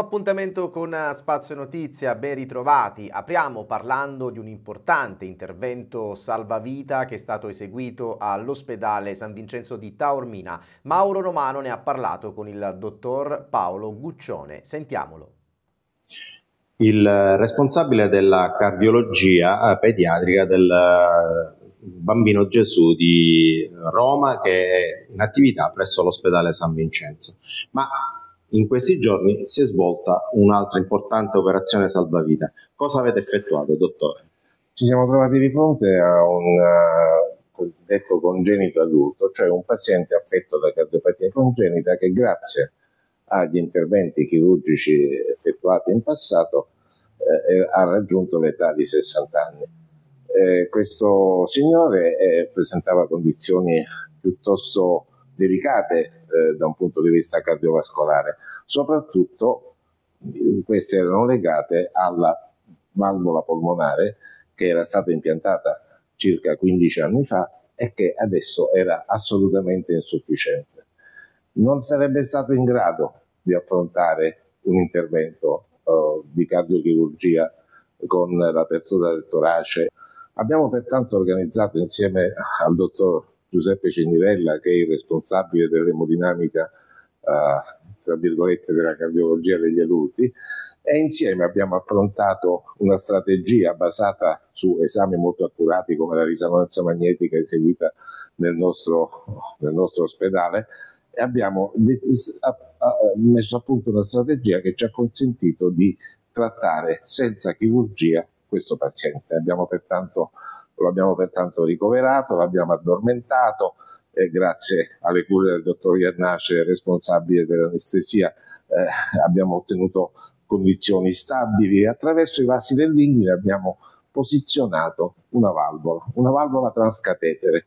appuntamento con Spazio Notizia, ben ritrovati. Apriamo parlando di un importante intervento salvavita che è stato eseguito all'ospedale San Vincenzo di Taormina. Mauro Romano ne ha parlato con il dottor Paolo Guccione. Sentiamolo. Il responsabile della cardiologia eh, pediatrica del eh, Bambino Gesù di Roma che è in attività presso l'ospedale San Vincenzo. Ma in questi giorni si è svolta un'altra importante operazione salvavita. Cosa avete effettuato, dottore? Ci siamo trovati di fronte a un eh, cosiddetto congenito adulto, cioè un paziente affetto da cardiopatia congenita che grazie agli interventi chirurgici effettuati in passato eh, eh ha raggiunto l'età di 60 anni. Eh, questo signore eh, presentava condizioni piuttosto delicate eh, da un punto di vista cardiovascolare, soprattutto eh, queste erano legate alla valvola polmonare che era stata impiantata circa 15 anni fa e che adesso era assolutamente insufficiente. Non sarebbe stato in grado di affrontare un intervento eh, di cardiochirurgia con l'apertura del torace. Abbiamo pertanto organizzato insieme al dottor Giuseppe Cenirella, che è il responsabile dell'emodinamica, eh, tra virgolette, della cardiologia degli adulti, e insieme abbiamo approntato una strategia basata su esami molto accurati come la risonanza magnetica eseguita nel nostro, nel nostro ospedale e abbiamo messo a punto una strategia che ci ha consentito di trattare senza chirurgia questo paziente. Abbiamo pertanto lo abbiamo pertanto ricoverato, l'abbiamo addormentato e grazie alle cure del dottor Iannace, responsabile dell'anestesia, eh, abbiamo ottenuto condizioni stabili e attraverso i vasi del abbiamo posizionato una valvola, una valvola transcatetere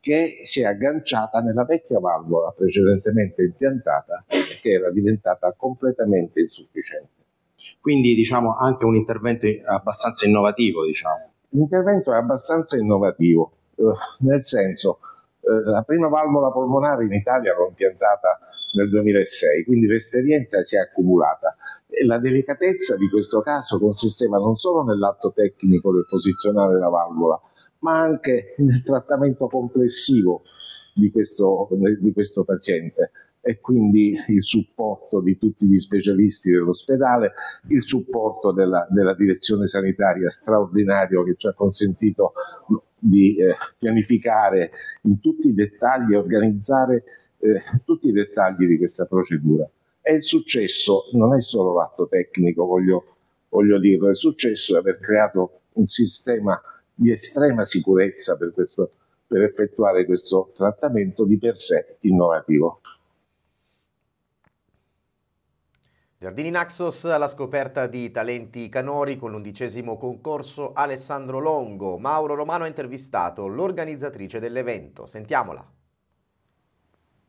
che si è agganciata nella vecchia valvola precedentemente impiantata che era diventata completamente insufficiente. Quindi diciamo anche un intervento abbastanza innovativo, diciamo. L'intervento è abbastanza innovativo, eh, nel senso eh, la prima valvola polmonare in Italia l'ho impiantata nel 2006, quindi l'esperienza si è accumulata. E la delicatezza di questo caso consisteva non solo nell'atto tecnico del posizionare la valvola, ma anche nel trattamento complessivo di questo, di questo paziente e quindi il supporto di tutti gli specialisti dell'ospedale, il supporto della, della direzione sanitaria straordinario che ci ha consentito di eh, pianificare in tutti i dettagli e organizzare eh, tutti i dettagli di questa procedura. E il successo non è solo l'atto tecnico, voglio, voglio dirlo, il successo è aver creato un sistema di estrema sicurezza per, questo, per effettuare questo trattamento di per sé innovativo. Giardini Naxos alla scoperta di talenti canori con l'undicesimo concorso Alessandro Longo. Mauro Romano ha intervistato l'organizzatrice dell'evento. Sentiamola.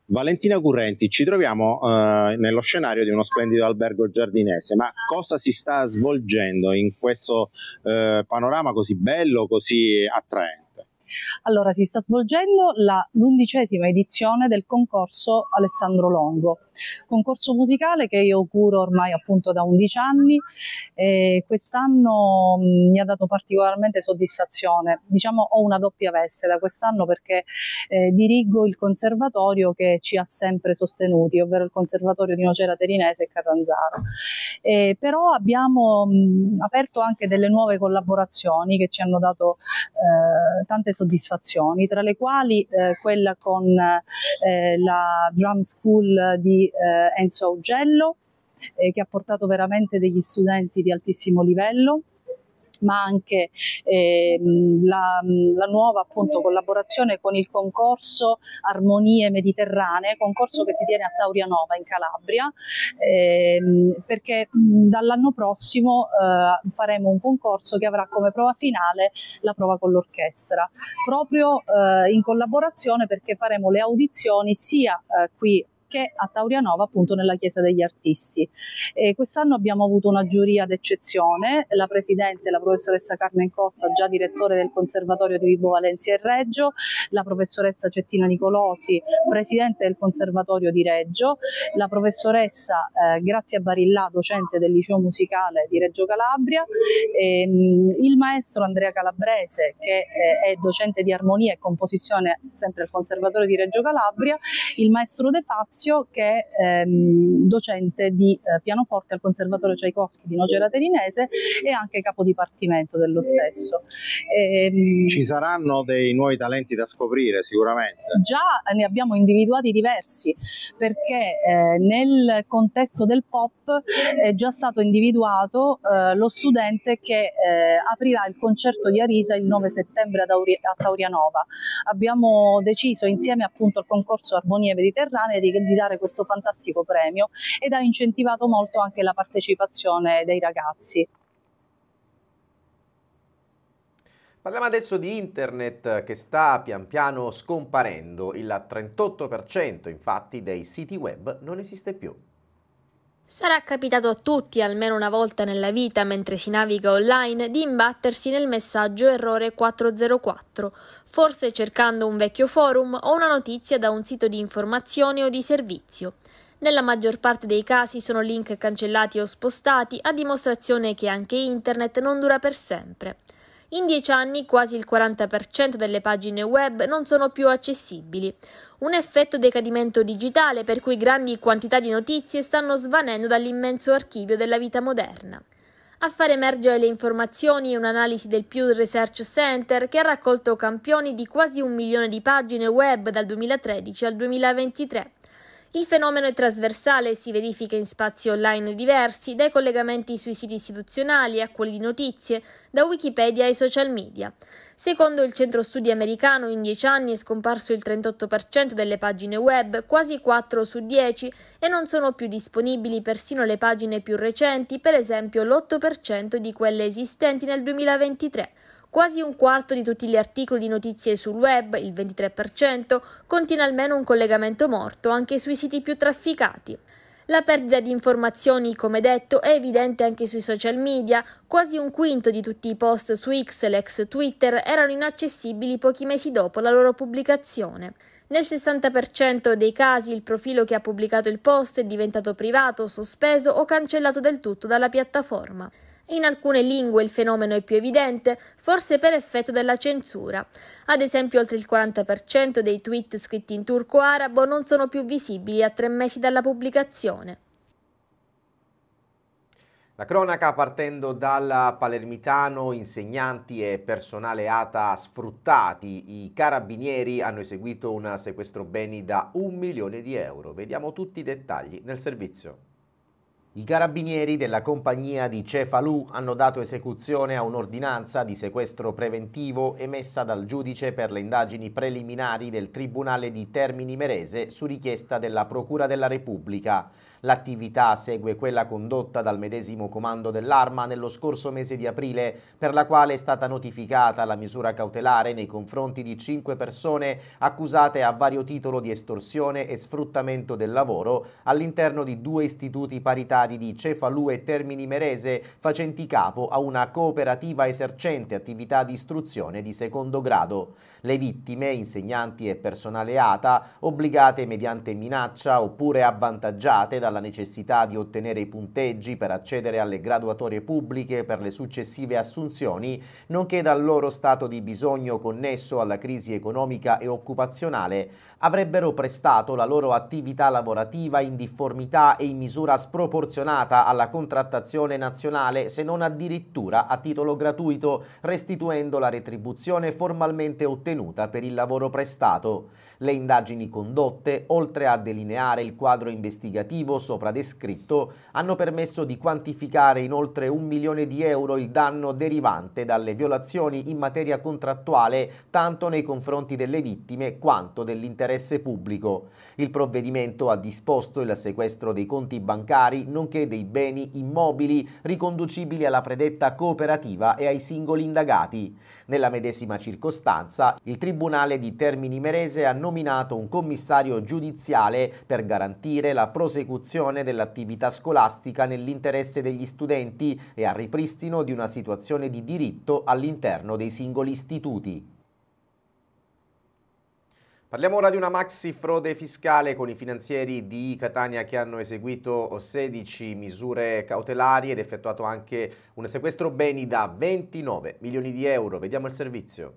Valentina Currenti, ci troviamo eh, nello scenario di uno splendido albergo giardinese, ma cosa si sta svolgendo in questo eh, panorama così bello, così attraente? Allora, si sta svolgendo l'undicesima edizione del concorso Alessandro Longo, Concorso musicale che io curo ormai appunto da 11 anni e quest'anno mm, mi ha dato particolarmente soddisfazione. Diciamo ho una doppia veste da quest'anno perché eh, dirigo il conservatorio che ci ha sempre sostenuti, ovvero il conservatorio di Nocera Terinese e Catanzaro. Eh, però abbiamo mh, mm, aperto anche delle nuove collaborazioni che ci hanno dato eh, tante soddisfazioni, tra le quali eh, quella con eh, la Drum School di eh, Enzo Augello, eh, che ha portato veramente degli studenti di altissimo livello ma anche eh, la, mm, la, nuova appunto, collaborazione con il concorso Armonie Mediterranee, concorso che si tiene a Taurianova in Calabria, eh, perché mm, dall'anno prossimo eh, faremo un concorso che avrà come prova finale la prova con l'orchestra, proprio eh, in collaborazione perché faremo le audizioni sia eh, qui anche a Taurianova appunto nella Chiesa degli Artisti. quest'anno abbiamo avuto una giuria d'eccezione, la Presidente, la professoressa Carmen Costa, già direttore del Conservatorio di Vibo Valencia e Reggio, la professoressa Cettina Nicolosi, Presidente del Conservatorio di Reggio, la professoressa eh, Grazia Barillà, docente del Liceo Musicale di Reggio Calabria, ehm, il maestro Andrea Calabrese che eh, è docente di armonia e composizione sempre al Conservatorio di Reggio Calabria, il maestro De Fazio Fabrizio che è ehm, docente di eh, pianoforte al Conservatorio Tchaikovsky di Nocera Terinese e anche capo dipartimento dello stesso. E, ehm, Ci saranno dei nuovi talenti da scoprire sicuramente? Già ne abbiamo individuati diversi perché eh, nel contesto del pop è già stato individuato eh, lo studente che eh, aprirà il concerto di Arisa il 9 settembre a Taurianova. Abbiamo deciso insieme appunto al concorso Armonie Mediterranee di, di dare questo fantastico premio ed ha incentivato molto anche la partecipazione dei ragazzi. Parliamo adesso di internet che sta pian piano scomparendo, il 38% infatti dei siti web non esiste più. Sarà capitato a tutti, almeno una volta nella vita, mentre si naviga online, di imbattersi nel messaggio errore 404, forse cercando un vecchio forum o una notizia da un sito di informazione o di servizio. Nella maggior parte dei casi sono link cancellati o spostati, a dimostrazione che anche internet non dura per sempre. In dieci anni quasi il 40% delle pagine web non sono più accessibili. Un effetto decadimento digitale per cui grandi quantità di notizie stanno svanendo dall'immenso archivio della vita moderna a far emergere le informazioni e un'analisi del Pew Research Center che ha raccolto campioni di quasi un milione di pagine web dal 2013 al 2023, il fenomeno è trasversale e si verifica in spazi online diversi, dai collegamenti sui siti istituzionali a quelli di notizie, da Wikipedia ai social media. Secondo il centro studi americano, in 10 anni è scomparso il 38% delle pagine web, quasi 4 su 10, e non sono più disponibili persino le pagine più recenti, per esempio l'8% di quelle esistenti nel 2023. Quasi un quarto di tutti gli articoli di notizie sul web, il 23%, contiene almeno un collegamento morto anche sui siti più trafficati. La perdita di informazioni, come detto, è evidente anche sui social media. Quasi un quinto di tutti i post su X, l'ex Twitter, erano inaccessibili pochi mesi dopo la loro pubblicazione. Nel 60% dei casi il profilo che ha pubblicato il post è diventato privato, sospeso o cancellato del tutto dalla piattaforma. In alcune lingue il fenomeno è più evidente, forse per effetto della censura. Ad esempio, oltre il 40% dei tweet scritti in turco arabo non sono più visibili a tre mesi dalla pubblicazione. La cronaca partendo dal palermitano, insegnanti e personale ATA sfruttati. I carabinieri hanno eseguito un sequestro beni da un milione di euro. Vediamo tutti i dettagli nel servizio. I carabinieri della compagnia di Cefalù hanno dato esecuzione a un'ordinanza di sequestro preventivo emessa dal giudice per le indagini preliminari del Tribunale di Termini Merese su richiesta della Procura della Repubblica. L'attività segue quella condotta dal medesimo comando dell'arma nello scorso mese di aprile, per la quale è stata notificata la misura cautelare nei confronti di cinque persone accusate a vario titolo di estorsione e sfruttamento del lavoro all'interno di due istituti paritari di Cefalù e Termini Merese, facenti capo a una cooperativa esercente attività di istruzione di secondo grado. Le vittime, insegnanti e personale ATA, obbligate mediante minaccia oppure avvantaggiate dalla alla necessità di ottenere i punteggi per accedere alle graduatorie pubbliche per le successive assunzioni, nonché dal loro stato di bisogno connesso alla crisi economica e occupazionale, avrebbero prestato la loro attività lavorativa in difformità e in misura sproporzionata alla contrattazione nazionale, se non addirittura a titolo gratuito, restituendo la retribuzione formalmente ottenuta per il lavoro prestato. Le indagini condotte, oltre a delineare il quadro investigativo sopra descritto hanno permesso di quantificare in oltre un milione di euro il danno derivante dalle violazioni in materia contrattuale tanto nei confronti delle vittime quanto dell'interesse pubblico. Il provvedimento ha disposto il sequestro dei conti bancari nonché dei beni immobili riconducibili alla predetta cooperativa e ai singoli indagati. Nella medesima circostanza il Tribunale di Termini Merese ha nominato un commissario giudiziale per garantire la prosecuzione riconduzione dell'attività scolastica nell'interesse degli studenti e al ripristino di una situazione di diritto all'interno dei singoli istituti. Parliamo ora di una maxi frode fiscale con i finanzieri di Catania che hanno eseguito 16 misure cautelari ed effettuato anche un sequestro beni da 29 milioni di euro. Vediamo il servizio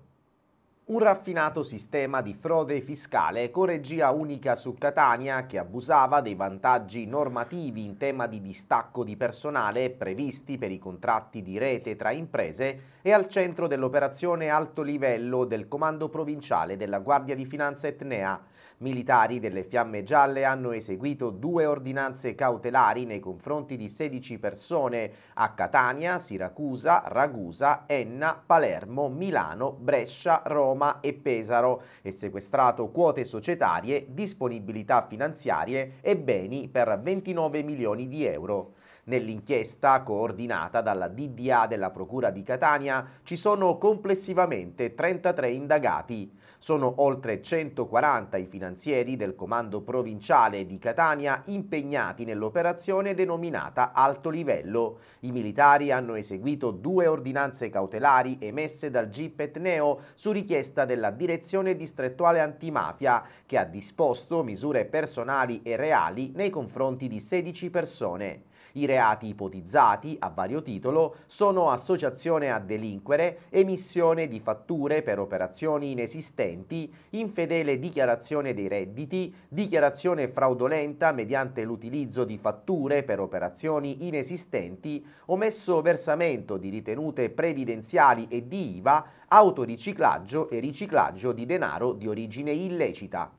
un raffinato sistema di frode fiscale con regia unica su Catania che abusava dei vantaggi normativi in tema di distacco di personale previsti per i contratti di rete tra imprese è al centro dell'operazione alto livello del Comando Provinciale della Guardia di Finanza Etnea Militari delle Fiamme Gialle hanno eseguito due ordinanze cautelari nei confronti di 16 persone a Catania, Siracusa, Ragusa, Enna, Palermo, Milano, Brescia, Roma e Pesaro e sequestrato quote societarie, disponibilità finanziarie e beni per 29 milioni di euro. Nell'inchiesta, coordinata dalla DDA della Procura di Catania, ci sono complessivamente 33 indagati. Sono oltre 140 i finanzieri del Comando Provinciale di Catania impegnati nell'operazione denominata Alto Livello. I militari hanno eseguito due ordinanze cautelari emesse dal GIP Etneo su richiesta della Direzione Distrettuale Antimafia, che ha disposto misure personali e reali nei confronti di 16 persone. I reati ipotizzati, a vario titolo, sono associazione a delinquere, emissione di fatture per operazioni inesistenti, infedele dichiarazione dei redditi, dichiarazione fraudolenta mediante l'utilizzo di fatture per operazioni inesistenti, omesso versamento di ritenute previdenziali e di IVA, autoriciclaggio e riciclaggio di denaro di origine illecita.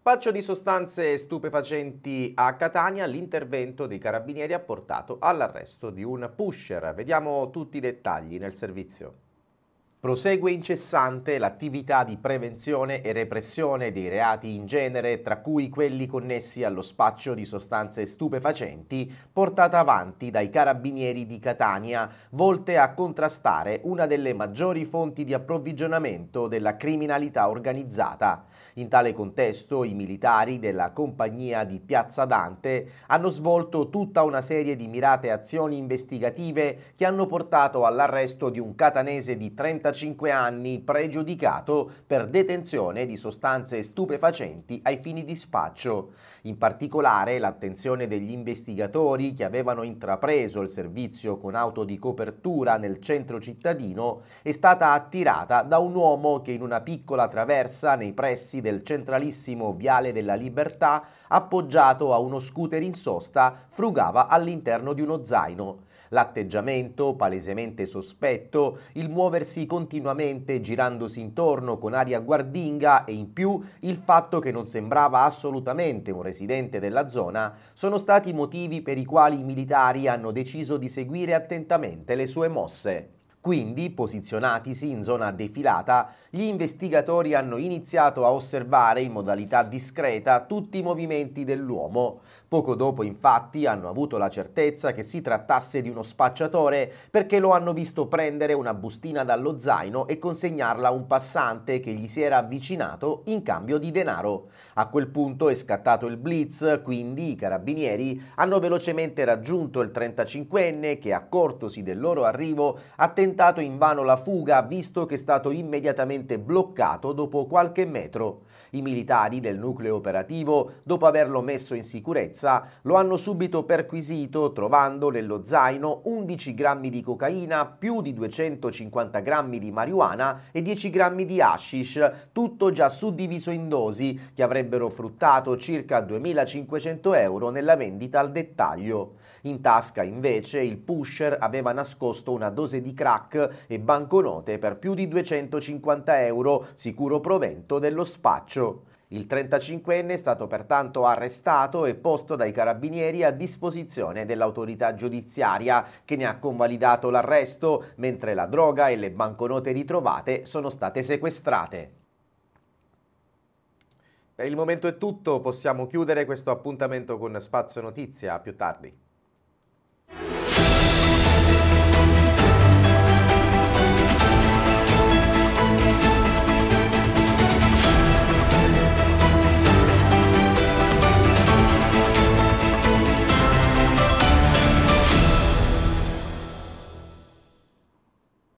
Spaccio di sostanze stupefacenti a Catania, l'intervento dei carabinieri ha portato all'arresto di un pusher. Vediamo tutti i dettagli nel servizio. Prosegue incessante l'attività di prevenzione e repressione dei reati in genere, tra cui quelli connessi allo spaccio di sostanze stupefacenti, portata avanti dai carabinieri di Catania, volte a contrastare una delle maggiori fonti di approvvigionamento della criminalità organizzata. In tale contesto i militari della compagnia di Piazza Dante hanno svolto tutta una serie di mirate azioni investigative che hanno portato all'arresto di un catanese di 30 35 anni, pregiudicato per detenzione di sostanze stupefacenti ai fini di spaccio. In particolare l'attenzione degli investigatori che avevano intrapreso il servizio con auto di copertura nel centro cittadino è stata attirata da un uomo che in una piccola traversa nei pressi del centralissimo Viale della Libertà, appoggiato a uno scooter in sosta, frugava all'interno di uno zaino. L'atteggiamento, palesemente sospetto, il muoversi continuamente girandosi intorno con aria guardinga e in più il fatto che non sembrava assolutamente un residente della zona, sono stati motivi per i quali i militari hanno deciso di seguire attentamente le sue mosse. Quindi, posizionatisi in zona defilata, gli investigatori hanno iniziato a osservare in modalità discreta tutti i movimenti dell'uomo. Poco dopo infatti hanno avuto la certezza che si trattasse di uno spacciatore perché lo hanno visto prendere una bustina dallo zaino e consegnarla a un passante che gli si era avvicinato in cambio di denaro. A quel punto è scattato il blitz, quindi i carabinieri hanno velocemente raggiunto il 35enne che accortosi del loro arrivo ha tentato invano la fuga visto che è stato immediatamente bloccato dopo qualche metro. I militari del nucleo operativo, dopo averlo messo in sicurezza, sicurezza. Lo hanno subito perquisito trovando nello zaino 11 grammi di cocaina, più di 250 grammi di marijuana e 10 grammi di hashish, tutto già suddiviso in dosi che avrebbero fruttato circa 2.500 euro nella vendita al dettaglio. In tasca invece il pusher aveva nascosto una dose di crack e banconote per più di 250 euro, sicuro provento dello spaccio. Il 35enne è stato pertanto arrestato e posto dai carabinieri a disposizione dell'autorità giudiziaria che ne ha convalidato l'arresto, mentre la droga e le banconote ritrovate sono state sequestrate. Per il momento è tutto, possiamo chiudere questo appuntamento con Spazio Notizia, a più tardi.